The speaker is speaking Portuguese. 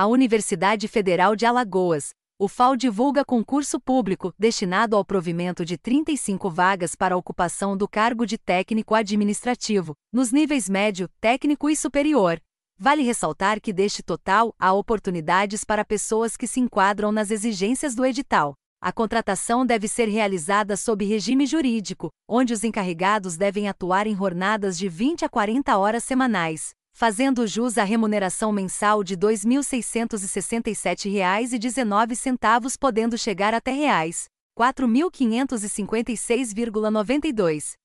A Universidade Federal de Alagoas, UFAL divulga concurso público destinado ao provimento de 35 vagas para ocupação do cargo de técnico administrativo, nos níveis médio, técnico e superior. Vale ressaltar que deste total há oportunidades para pessoas que se enquadram nas exigências do edital. A contratação deve ser realizada sob regime jurídico, onde os encarregados devem atuar em jornadas de 20 a 40 horas semanais fazendo jus à remuneração mensal de R$ 2.667,19, podendo chegar até R$ 4.556,92.